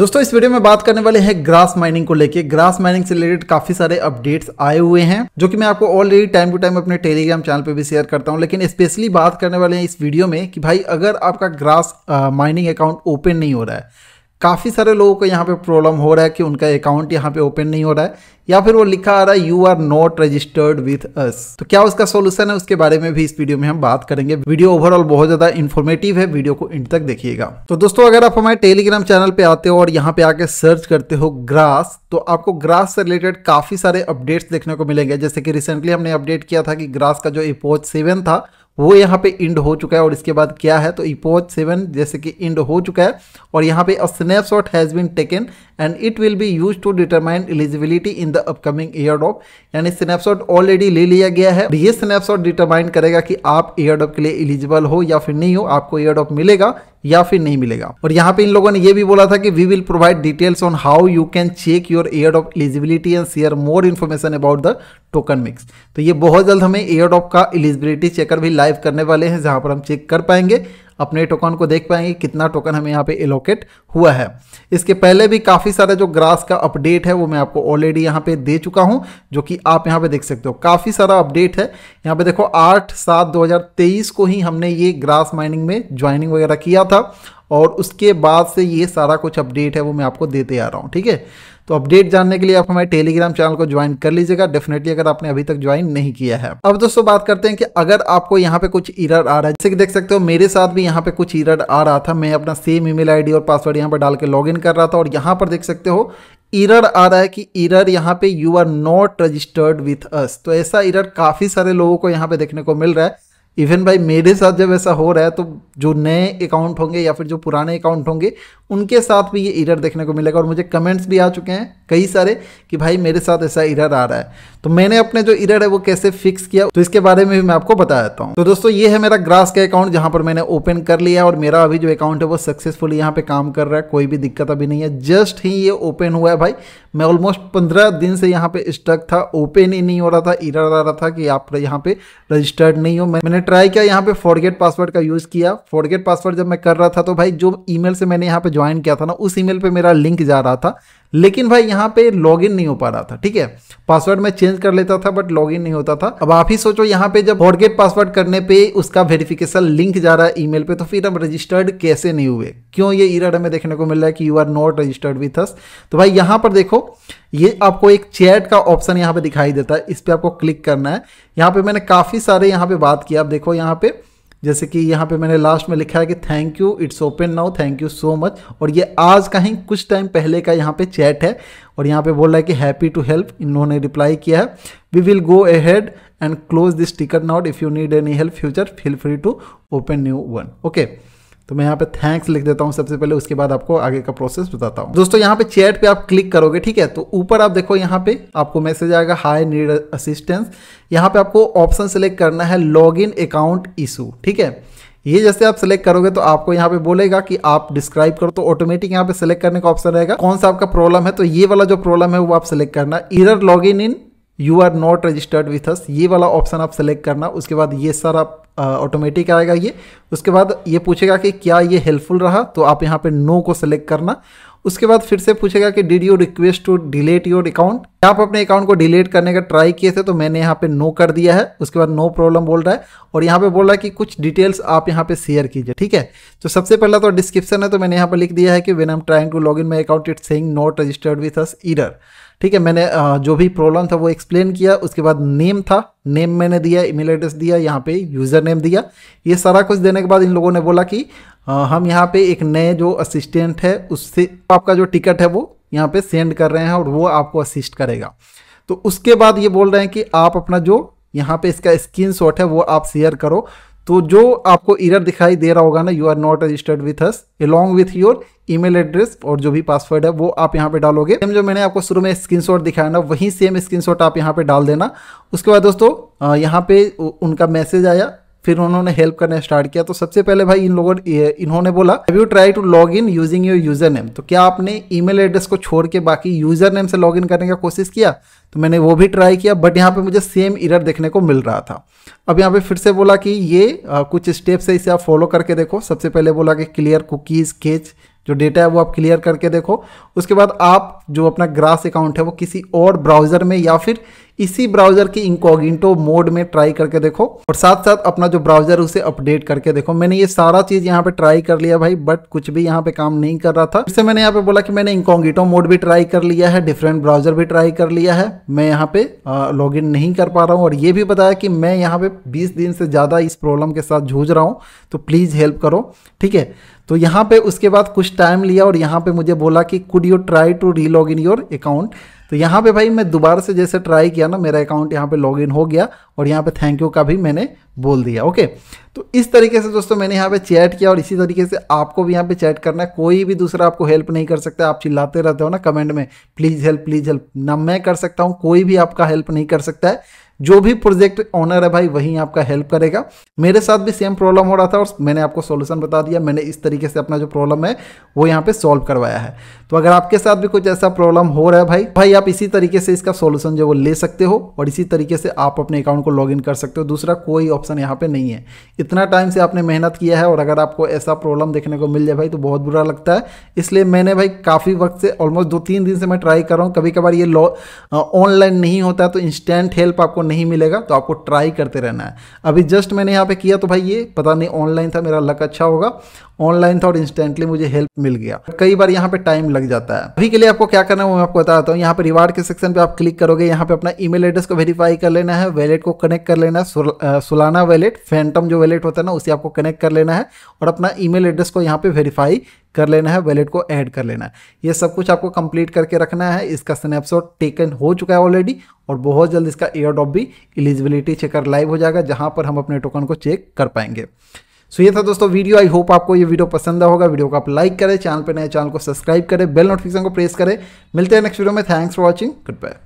दोस्तों इस वीडियो में बात करने वाले हैं ग्रास माइनिंग को लेके ग्रास माइनिंग से रिलेटेड काफी सारे अपडेट्स आए हुए हैं जो कि मैं आपको ऑलरेडी टाइम टू टाइम अपने टेलीग्राम चैनल पे भी शेयर करता हूं लेकिन स्पेशली बात करने वाले हैं इस वीडियो में कि भाई अगर आपका ग्रास माइनिंग अकाउंट ओपन नहीं हो रहा है काफ़ी सारे लोगों को यहाँ पे प्रॉब्लम हो रहा है कि उनका अकाउंट यहाँ पे ओपन नहीं हो रहा है या फिर वो लिखा आ रहा है you are not registered with us तो क्या उसका सोल्यूशन है उसके बारे में भी इस वीडियो में हम बात करेंगे वीडियो ओवरऑल बहुत ज्यादा इन्फॉर्मेटिव है वीडियो को इंड तक देखिएगा तो दोस्तों अगर आप हमारे टेलीग्राम चैनल पे आते हो और यहाँ पे आके सर्च करते हो ग्रास तो आपको ग्रास से रिलेटेड काफी सारे अपडेट्स देखने को मिलेंगे जैसे कि रिसेंटली हमने अपडेट किया था कि ग्रास का जो इपोज सेवन था वो यहाँ पे इंड हो चुका है और इसके बाद क्या है तो इपोच e सेवन जैसे कि इंड हो चुका है और यहाँ पे a snapshot has been taken and it will be used to determine eligibility in the upcoming airdrop यानी स्नैपशॉट ऑलरेडी ले लिया गया है ये स्नैपशॉट डिटरमाइन करेगा कि आप ईयरडॉप के लिए एलिजिबल हो या फिर नहीं हो आपको ईयरडॉप मिलेगा या फिर नहीं मिलेगा और यहाँ पे इन लोगों ने ये भी बोला था कि we will provide details on how you can check your airdrop eligibility and share more information about the token mix तो ये बहुत जल्द हमें ईयरडॉप का एलिजिबिलिटी चेकर भी लाइव करने वाले हैं जहाँ पर हम चेक कर पाएंगे अपने टोकन को देख पाएंगे कितना टोकन हमें यहाँ पे एलोकेट हुआ है इसके पहले भी काफ़ी सारा जो ग्रास का अपडेट है वो मैं आपको ऑलरेडी यहाँ पे दे चुका हूँ जो कि आप यहाँ पे देख सकते हो काफ़ी सारा अपडेट है यहाँ पे देखो आठ सात दो को ही हमने ये ग्रास माइनिंग में ज्वाइनिंग वगैरह किया था और उसके बाद से ये सारा कुछ अपडेट है वो मैं आपको देते आ रहा हूँ ठीक है तो अपडेट जानने के लिए आप हमारे टेलीग्राम चैनल को ज्वाइन कर लीजिएगा डेफिनेटली अगर आपने अभी तक ज्वाइन नहीं किया है अब दोस्तों बात करते हैं कि अगर आपको यहाँ पे कुछ इरर आ रहा है जैसे कि देख सकते हो मेरे साथ भी यहाँ पे कुछ इरर आ रहा था मैं अपना सेम ईमेल आईडी और पासवर्ड यहाँ पर डाल के लॉग कर रहा था और यहाँ पर देख सकते हो इरर आ रहा है कि इरर यहाँ पे you are not registered with us तो ऐसा इरर काफ़ी सारे लोगों को यहाँ पे देखने को मिल रहा है इवन भाई मेरे साथ जब ऐसा हो रहा है तो जो नए अकाउंट होंगे या फिर जो पुराने अकाउंट होंगे उनके साथ भी ये इरर देखने को मिलेगा और मुझे कमेंट्स भी आ चुके हैं कई सारे कि भाई मेरे साथ ऐसा इरर आ रहा है तो मैंने अपने जो इरर है वो कैसे फिक्स किया तो इसके बारे में भी मैं आपको बता देता हूँ तो दोस्तों ये है मेरा ग्रास का अकाउंट जहाँ पर मैंने ओपन कर लिया और मेरा अभी जो अकाउंट है वो सक्सेसफुल यहाँ पर काम कर रहा है कोई भी दिक्कत अभी नहीं है जस्ट ही ये ओपन हुआ है भाई मैं ऑलमोस्ट पंद्रह दिन से यहाँ पे स्टक था ओपन ही नहीं हो रहा था इरर आ रहा था कि आप यहाँ पे रजिस्टर्ड नहीं हो मैंने ट्राई किया यहाँ पे फॉरगेट पासवर्ड का यूज़ किया फॉरगेट पासवर्ड जब मैं कर रहा था तो भाई जो ईमेल से मैंने यहाँ पे ज्वाइन किया था ना उस ईमेल पे मेरा लिंक जा रहा था लेकिन भाई यहाँ पे लॉगिन नहीं हो पा रहा था ठीक है पासवर्ड मैं चेंज कर लेता था बट लॉगिन नहीं होता था अब आप ही सोचो यहाँ पे जब फॉरगेट पासवर्ड करने पे उसका वेरिफिकेशन लिंक जा रहा है ईमेल पे तो फिर हम रजिस्टर्ड कैसे नहीं हुए क्यों ये इरर हमें देखने को मिल रहा है कि you are not registered with us तो भाई यहाँ पर देखो ये आपको एक चैट का ऑप्शन यहाँ पे दिखाई देता है इस पर आपको क्लिक करना है यहाँ पे मैंने काफ़ी सारे यहाँ पे बात किया आप देखो यहाँ पे जैसे कि यहाँ पे मैंने लास्ट में लिखा है कि thank you it's open now thank you so much और ये आज का ही कुछ टाइम पहले का यहाँ पे चैट है और यहाँ पे बोल रहा है कि हैप्पी टू हेल्प इन्होंने रिप्लाई किया है we will go ahead and close this ticket now if you need any help future feel free to open new one okay तो मैं यहाँ पे थैंक्स लिख देता हूँ सबसे पहले उसके बाद आपको आगे का प्रोसेस बताता हूँ दोस्तों यहाँ पे चैट पे आप क्लिक करोगे ठीक है तो ऊपर आप देखो यहाँ पे आपको मैसेज आएगा हाई नीड असिस्टेंस यहाँ पे आपको ऑप्शन सेलेक्ट करना है लॉग इन अकाउंट इशू ठीक है ये जैसे आप सेलेक्ट करोगे तो आपको यहाँ पे बोलेगा कि आप डिस्क्राइब करो तो ऑटोमेटिक यहाँ पे सेलेक्ट करने का ऑप्शन रहेगा कौन सा आपका प्रॉब्लम है तो ये वाला जो प्रॉब्लम है वो आप सेलेक्ट करना इधर log in in you are not registered with us ये वाला ऑप्शन आप सेलेक्ट करना उसके बाद ये सारा ऑटोमेटिक आएगा ये उसके बाद ये पूछेगा कि क्या ये हेल्पफुल रहा तो आप यहाँ पे नो को सेलेक्ट करना उसके बाद फिर से पूछेगा कि did you request to delete your account आप अपने अकाउंट को डिलीट करने का ट्राई किए थे तो मैंने यहाँ पे नो कर दिया है उसके बाद नो प्रॉब्लम बोल रहा है और यहाँ पे बोल रहा है कि कुछ डिटेल्स आप यहाँ पे शेयर कीजिए ठीक है तो सबसे पहला तो डिस्क्रिप्शन है तो मैंने यहाँ पर लिख दिया है कि when am trying to log in my account it saying not registered with us ईडर ठीक है मैंने जो भी प्रॉब्लम था वो एक्सप्लेन किया उसके बाद नेम था नेम मैंने दिया ईमेल एड्रेस दिया यहाँ पे यूज़र नेम दिया ये सारा कुछ देने के बाद इन लोगों ने बोला कि हाँ, हम यहाँ पे एक नए जो असिस्टेंट है उससे आपका जो टिकट है वो यहाँ पे सेंड कर रहे हैं और वो आपको असिस्ट करेगा तो उसके बाद ये बोल रहे हैं कि आप अपना जो यहाँ पे इसका स्क्रीन शॉट है वो आप शेयर करो तो जो आपको इरर दिखाई दे रहा होगा ना you are not registered with us along with your email address और जो भी पासवर्ड है वो आप यहाँ पे डालोगे सेम जो मैंने आपको शुरू में शॉट दिखाया ना वही सेम शॉट आप यहाँ पे डाल देना उसके बाद दोस्तों यहाँ पे उनका मैसेज आया फिर उन्होंने हेल्प करना स्टार्ट किया तो सबसे पहले भाई इन लोगों इन्होंने बोला have you try to log in using your username तो क्या आपने ईमेल एड्रेस को छोड़ के बाकी यूजर नेम से लॉग इन करने का कोशिश किया तो मैंने वो भी ट्राई किया बट यहाँ पे मुझे सेम इरर देखने को मिल रहा था अब यहाँ पे फिर से बोला कि ये आ, कुछ स्टेप्स है इसे आप फॉलो करके देखो सबसे पहले बोला कि क्लियर कुकीज़ केच जो डेटा है वो आप क्लियर करके देखो उसके बाद आप जो अपना ग्रास अकाउंट है वो किसी और ब्राउज़र में या फिर इसी ब्राउजर की इंकॉगिंटो मोड में ट्राई करके देखो और साथ साथ अपना जो ब्राउजर उसे अपडेट करके देखो मैंने ये सारा चीज यहाँ पे ट्राई कर लिया भाई बट कुछ भी यहाँ पे काम नहीं कर रहा था इससे मैंने यहाँ पे बोला कि मैंने इंकॉगिटो मोड भी ट्राई कर लिया है डिफरेंट ब्राउजर भी ट्राई कर लिया है मैं यहाँ पे लॉग नहीं कर पा रहा हूँ और ये भी बताया कि मैं यहाँ पे बीस दिन से ज्यादा इस प्रॉब्लम के साथ जूझ रहा हूँ तो प्लीज हेल्प करो ठीक है तो यहाँ पे उसके बाद कुछ टाइम लिया और यहाँ पे मुझे बोला कि could you try to log in your account तो यहाँ पे भाई मैं दोबारा से जैसे ट्राई किया ना मेरा अकाउंट यहाँ पे लॉगिन हो गया और यहाँ पे थैंक यू का भी मैंने बोल दिया ओके तो इस तरीके से दोस्तों मैंने यहाँ पे चैट किया और इसी तरीके से आपको भी यहाँ पे चैट करना है कोई भी दूसरा आपको हेल्प नहीं कर सकता आप चिल्लाते रहते हो ना कमेंट में प्लीज़ हेल्प प्लीज़ हेल्प ना मैं कर सकता हूँ कोई भी आपका हेल्प नहीं कर सकता है जो भी प्रोजेक्ट ऑनर है भाई वही आपका हेल्प करेगा मेरे साथ भी सेम प्रॉब्लम हो रहा था और मैंने आपको सोल्यूशन बता दिया मैंने इस तरीके से अपना जो प्रॉब्लम है वो यहाँ पे सॉल्व करवाया है तो अगर आपके साथ भी कुछ ऐसा प्रॉब्लम हो रहा है भाई भाई आप इसी तरीके से इसका सोल्यूशन जो वो ले सकते हो और इसी तरीके से आप अपने अकाउंट को इन कर सकते हो दूसरा कोई ऑप्शन यहाँ पे नहीं है इतना टाइम से आपने मेहनत किया है और अगर आपको ऐसा प्रॉब्लम देखने को मिल जाए भाई तो बहुत बुरा लगता है इसलिए मैंने भाई काफ़ी वक्त से ऑलमोस्ट दो तीन दिन से मैं ट्राई कर रहा हूँ कभी कभार ये ऑनलाइन नहीं होता तो इंस्टेंट हेल्प आपको नहीं मिलेगा तो आपको ट्राई करते रहना है अभी जस्ट मैंने यहाँ पे किया तो भाई ये पता नहीं ऑनलाइन था मेरा लक अच्छा होगा ऑनलाइन था और इंस्टेंटली मुझे हेल्प मिल गया कई बार यहाँ पे टाइम लग जाता है अभी के लिए आपको क्या करना है वो मैं आपको बताता हूँ यहाँ पे रिवार्ड के सेक्शन पे आप क्लिक करोगे यहाँ पे अपना ईमेल एड्रेस को वेरीफाई कर लेना है वैलेट को कनेक्ट कर लेना है सुलाना वैलेट फैंटम जो वैलेट होता है ना उसे आपको कनेक्ट कर लेना है और अपना ई एड्रेस को यहाँ पे वेरीफाई कर लेना है वैलेट को ऐड कर लेना है ये सब कुछ आपको कंप्लीट करके रखना है इसका स्नैपशॉट टेकन हो चुका है ऑलरेडी और बहुत जल्द इसका एयर ड्रॉप भी एलिजिबिलिटी चेकर लाइव हो जाएगा जहाँ पर हम अपने टोकन को चेक कर पाएंगे सो ये था दोस्तों वीडियो आई होप आपको ये वीडियो पसंद होगा वीडियो को आप लाइक करें चैनल पर नए चैनल को सब्सक्राइब करें बेल नोटिफिकेशन को प्रेस करें मिलते हैं नेक्स्ट वीडियो में thanks for watching good bye